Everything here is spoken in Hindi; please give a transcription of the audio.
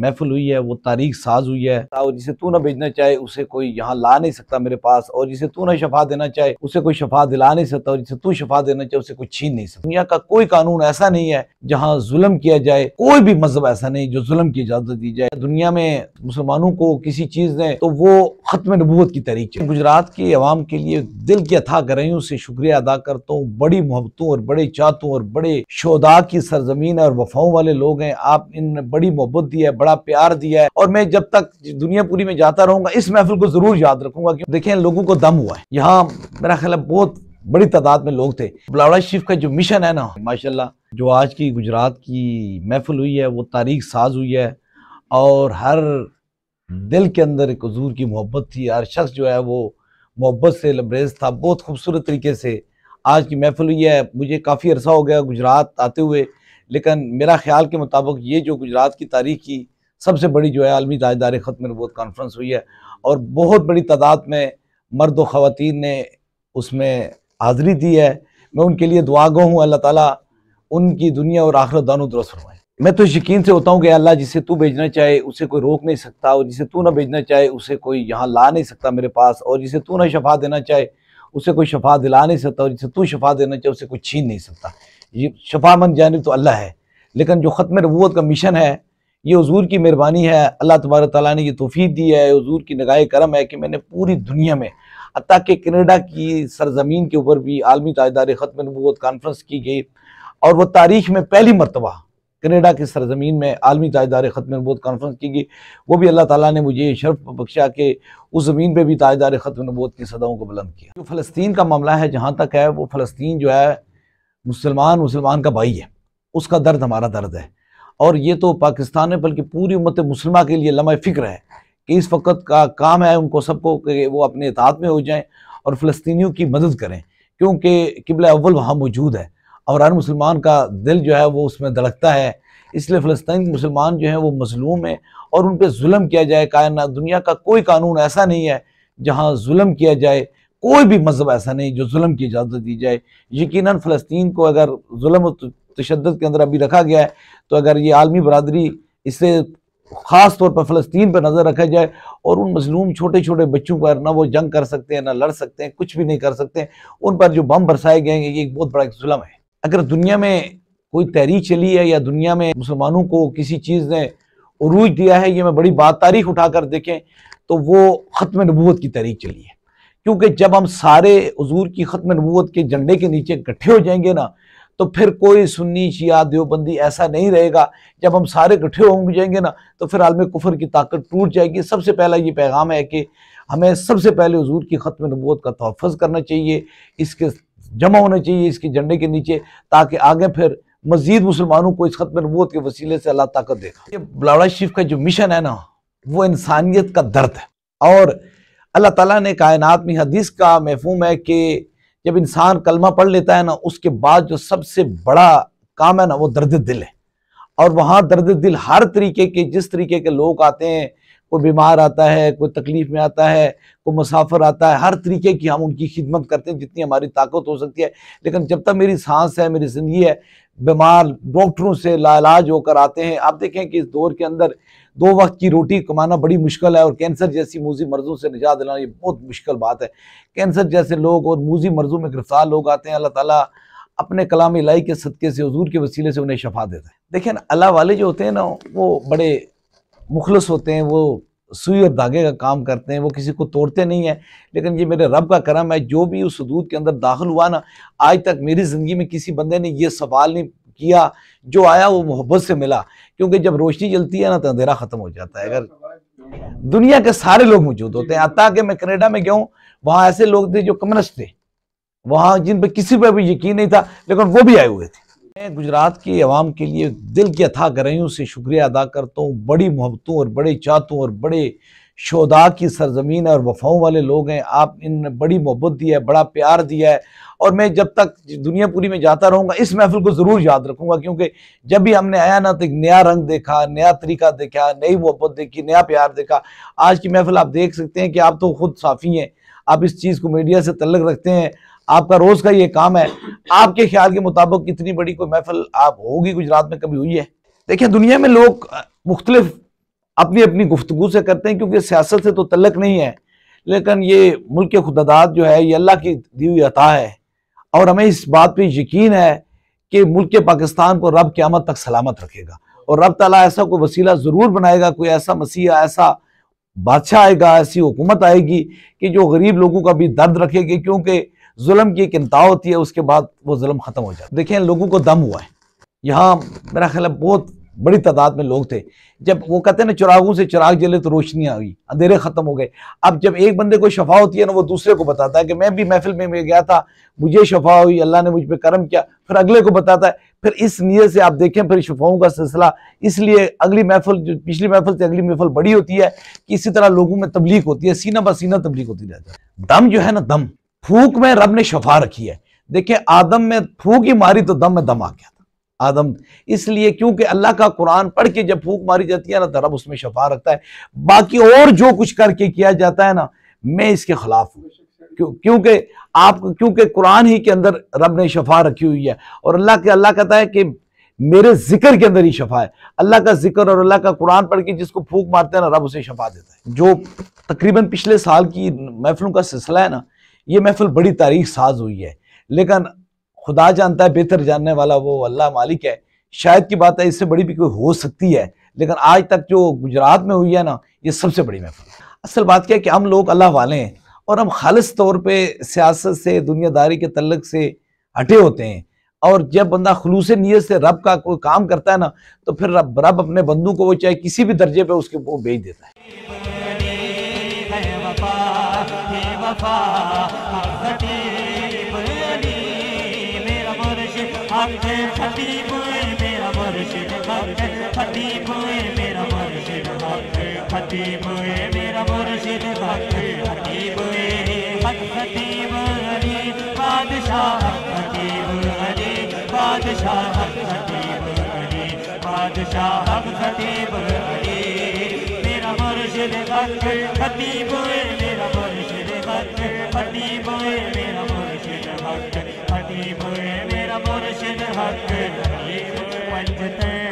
महफिल हुई है वो तारीख साज हुई है और जिसे तू ना भेजना चाहे उसे कोई यहाँ ला नहीं सकता मेरे पास और जिसे तू ना शफा देना चाहे उसे कोई शफा दिला नहीं सकता और जिसे तू शफा देना चाहे उसे कोई छीन नहीं सकता दुनिया का कोई कानून ऐसा नहीं है जहाँ जुलम किया जाए कोई भी मजहब ऐसा नहीं जो जुलम की इजाजत दी जाए दुनिया में मुसलमानों को किसी चीज ने तो वो खत्म नबूत की तरीक है गुजरात की आवाम के लिए दिल की अथा ग्रहियों से शुक्रिया अदा करता हूँ बड़ी मोहब्बतों और बड़े चातों और बड़े शोदा की सरजमीन और वफाओं वाले लोग हैं आप इन बड़ी मोहब्बत दी है बड़ा प्यार दिया है और मैं जब तक दुनिया पूरी में जाता रहूंगा इस महफिल को जरूर याद रखूंगा कि देखें लोगों को दम हुआ है यहाँ मेरा ख्याल बहुत बड़ी तादाद में लोग थे बुलावड़ा शरीफ का जो मिशन है ना माशाल्लाह जो आज की गुजरात की महफिल हुई है वो तारीख साज हुई है और हर दिल के अंदर एक हजूर की मोहब्बत थी हर शख्स जो है वो मोहब्बत से लबरेज था बहुत खूबसूरत तरीके से आज की महफिल हुई है मुझे काफ़ी अरसा हो गया गुजरात आते हुए लेकिन मेरा ख्याल के मुताबिक ये जो गुजरात की तारीख की सबसे बड़ी जो है आलमी ताजदार ख़त में नबूत कॉन्फ्रेंस हुई है और बहुत बड़ी तादाद में मर्द व ख़वान ने उसमें हाज़री दी है मैं उनके लिए दुआ गो हूँ अल्लाह ताली उनकी दुनिया और आखिरत दानों दुरुस्त फरमाए मैं तो यकीन से होता हूँ कि अल्लाह जिसे तू भेजना चाहे उसे कोई रोक नहीं सकता और जिसे तू ना भेजना चाहे उसे कोई यहाँ ला नहीं सकता मेरे पास और जिसे तू ना शफा देना चाहे उसे कोई शफा दिला नहीं सकता और जिसे तू शफा देना चाहे उसे कोई छीन नहीं सकता ये शफा मन जानब तो अल्लाह है लेकिन जो ख़त्म रबूत का मिशन है ये हजूर की मेहरबानी है अल्लाह तबारा ताली ने यह तोफ़ी दी है हजूर की नगाह करम है कि मैंने पूरी दुनिया में अतः कि कनेडा की सरजमीन के ऊपर भी आलमी ताजदार ख़त्म नबूत कॉन्फ्रेंस की गई और वह तारीख में पहली मरतबा कनेडा की सरजमीन में आलमी ताजदार ख़त्म नबूत कॉन्फ्रेंस की गई वो भी अल्लाह ताली ने मुझे शर्फ बख्शा के उस ज़मीन पर भी ताजदार ख़त्म नबूत की सदाओं को बुलंद किया जो फ़लस्तीन का मामला है जहाँ तक है वो फ़लस्तीन जो है मुसलमान मुसलमान का भाई है उसका दर्द हमारा दर्द है और ये तो पाकिस्तान में बल्कि पूरी उम्मत मुसलमा के लिए लम्हा फ़िक्र है कि इस वक्त का काम है उनको सबको वो अपने इतात में हो जाएं और फ़लस्तियों की मदद करें क्योंकि किबला अव्वल वहाँ मौजूद है और हर मुसलमान का दिल जो है वो उसमें धड़कता है इसलिए फ़लस्तीन मुसलमान जो हैं वो मजलूम हैं और उन पर म किया जाए कायन दुनिया का कोई कानून ऐसा नहीं है जहाँ म किया जाए कोई भी मज़हब ऐसा नहीं जो म की इजाज़त दी जाए यकीन फ़लस्तीन को अगर म तशद के अंदर अभी रखा गया है तो अगर ये आलमी बरदरी इससे ख़ास तौर पर फ़लस्तीन पर नज़र रखा जाए और उन मजलूम छोटे छोटे बच्चों पर ना वो जंग कर सकते हैं ना लड़ सकते हैं कुछ भी नहीं कर सकते हैं उन पर जो बम बरसाए गए हैं ये एक बहुत बड़ा जुलम है अगर दुनिया में कोई तहरीक चली है या दुनिया में मुसलमानों को किसी चीज़ ने रूज दिया है ये मैं बड़ी बात तारीख उठाकर देखें तो वो ख़त्म नबूत की तहरीक चली है क्योंकि जब हम सारे हजूर की ख़त्म नबूत के झंडे के नीचे इकट्ठे हो जाएंगे ना तो फिर कोई सुन्नी शिया देवबंदी ऐसा नहीं रहेगा जब हम सारे इकट्ठे होंगे जाएंगे ना तो फिर आलम कुफर की ताकत टूट जाएगी सबसे पहला ये पैगाम है कि हमें सबसे पहले हजूर की ख़त्म नबूत का तहफ़ करना चाहिए इसके जमा होना चाहिए इसके झंडे के नीचे ताकि आगे फिर मजीद मुसलमानों को इस ख़त्म नबूत के वसीले से अल्लाह ताकत देगा ये बलाड़ा शिफ का जो मिशन है ना वो इंसानियत का दर्द है और अल्लाह तला ने कायनात में हदीस का महफूम है कि जब इंसान कलमा पढ़ लेता है ना उसके बाद जो सबसे बड़ा काम है ना वो दर्द दिल है और वहां दर्द दिल हर तरीके के जिस तरीके के लोग आते हैं कोई बीमार आता है कोई तकलीफ में आता है कोई मुसाफर आता है हर तरीके की हम उनकी खिदमत करते हैं जितनी हमारी ताकत हो सकती है लेकिन जब तक मेरी सांस है मेरी ज़िंदगी है बीमार डॉक्टरों से लाइलाज होकर आते हैं आप देखें कि इस दौर के अंदर दो वक्त की रोटी कमाना बड़ी मुश्किल है और कैंसर जैसी मूजी मर्ज़ों से निजात दिलाना ये बहुत मुश्किल बात है कैंसर जैसे लोग और मूजी मर्ज़ों में गिरफ्तार लोग आते हैं अल्लाह ताला अपने कलाम लाई के सदक़े से हजूर के वसीले से उन्हें शफा देता है देखें अल्लाह वाले जो होते हैं ना वो बड़े मुखलस होते हैं वो सुई और धागे का काम करते हैं वो किसी को तोड़ते नहीं हैं लेकिन ये मेरे रब का करम है जो भी उस हदूद के अंदर दाखिल हुआ ना आज तक मेरी ज़िंदगी में किसी बंदे ने ये सवाल नहीं किया जो आया वो मोहब्बत से मिला क्योंकि जब रोशनी जलती है ना तो अंधेरा ख़त्म हो जाता है अगर दुनिया के सारे लोग मौजूद होते हैं अता कि मैं कनेडा में गया हूँ वहाँ ऐसे लोग थे जो कम्युनिस्ट थे वहाँ जिन पर किसी पर भी यकीन नहीं था लेकिन वो भी आए हुए थे मैं गुजरात की आवाम के लिए दिल की अथा गरयों से शुक्रिया अदा करता हूँ बड़ी मोहब्बतों और बड़े चातों और बड़े शोदा की सरजमीन और वफाओं वाले लोग हैं आप इन बड़ी मोहब्बत दी है बड़ा प्यार दिया है और मैं जब तक दुनिया पूरी में जाता रहूँगा इस महफिल को ज़रूर याद रखूँगा क्योंकि जब भी हमने आया ना तो एक नया रंग देखा नया तरीका देखा नई मोहब्बत देखी नया प्यार देखा आज की महफिल आप देख सकते हैं कि आप तो खुद साफ़ी हैं आप इस चीज़ को मीडिया से तल्लक रखते हैं आपका रोज का ये काम है आपके ख्याल के मुताबिक कितनी बड़ी कोई महफल आप होगी गुजरात में कभी हुई है देखिए दुनिया में लोग मुख्तलिफ अपनी अपनी गुफ्तगु से करते हैं क्योंकि सियासत से तो तलक नहीं है लेकिन ये मुल्क के खुदादात जो है ये अल्लाह की दी हुई अता है और हमें इस बात पर यकीन है कि मुल्क पाकिस्तान को रब क्यामत तक सलामत रखेगा और रब तला ऐसा कोई वसीला ज़रूर बनाएगा कोई ऐसा मसीह ऐसा बादशाह आएगा ऐसी हुकूमत आएगी कि जो गरीब लोगों का भी दर्द रखेगी क्योंकि जुल्म की एक इंतहा होती है उसके बाद वो जुल्म ख़त्म हो जाता है देखें लोगों को दम हुआ है यहाँ मेरा ख्याल है बहुत बड़ी तादाद में लोग थे जब वो कहते हैं ना चुरागों से चुराग जले तो रोशनी आ गई अंधेरे ख़त्म हो गए अब जब एक बंदे को शफा होती है ना वो दूसरे को बताता है कि मैं भी महफिल में, गया था मुझे शफा हुई अल्लाह ने मुझ पर करम किया फिर अगले को बताता है फिर इस नीयत से आप देखें फिर शफाओं का सिलसिला इसलिए अगली महफल जो पिछली महफल से अगली महफल बड़ी होती है कि इसी तरह लोगों में तबलीग होती है सीना बसीना सीना तबलीग होती रहती है दम जो है ना दम फूक में रब ने शफा रखी है देखिए आदम में फूक ही मारी तो दम में दम आ गया था आदम इसलिए क्योंकि अल्लाह का कुरान पढ़ के जब फूक मारी जाती है ना तो रब उसमें शफा रखता है बाकी और जो कुछ करके किया जाता है ना मैं इसके खिलाफ हूँ क्यों क्योंकि आप क्योंकि कुरान ही के अंदर रब ने शफा रखी हुई है और अल्लाह के अल्लाह कहता है कि मेरे जिक्र के अंदर ही शफा है अल्लाह का जिक्र और अल्लाह का कुरान पढ़ के जिसको फूक मारते हैं ना रब उसे शफा देता है जो तकरीबन पिछले साल की महफलों का सिलसिला है ना ये महफिल बड़ी तारीख साज हुई है लेकिन खुदा जानता है बेहतर जानने वाला वो अल्लाह मालिक है शायद की बात है इससे बड़ी भी कोई हो सकती है लेकिन आज तक जो गुजरात में हुई है ना ये सबसे बड़ी महफिल असल बात क्या है कि हम लोग अल्लाह वाले हैं और हम खालिश तौर पर सियासत से दुनियादारी के तलक से हटे होते हैं और जब बंदा खलूस नीयत से रब का कोई काम करता है ना तो फिर रब रब अपने बंदू को वो चाहे किसी भी दर्जे पे उसके वो बेच देता है हे वफा खतीब अली मेरा मुर्शिद हक खतीब मेरा मुर्शिद हक खतीब मेरा मुर्शिद हक खतीब मेरा मुर्शिद हक खतीब हक खतीब अली बादशाह खतीब अली बादशाह खतीब अली बादशाह खतीब अली मेरा मुर्शिद हक खतीब मेरा भक्त हबीब मेरा मुर्शिद हक हबीब मेरा मुर्शिद हक हबीब पंजते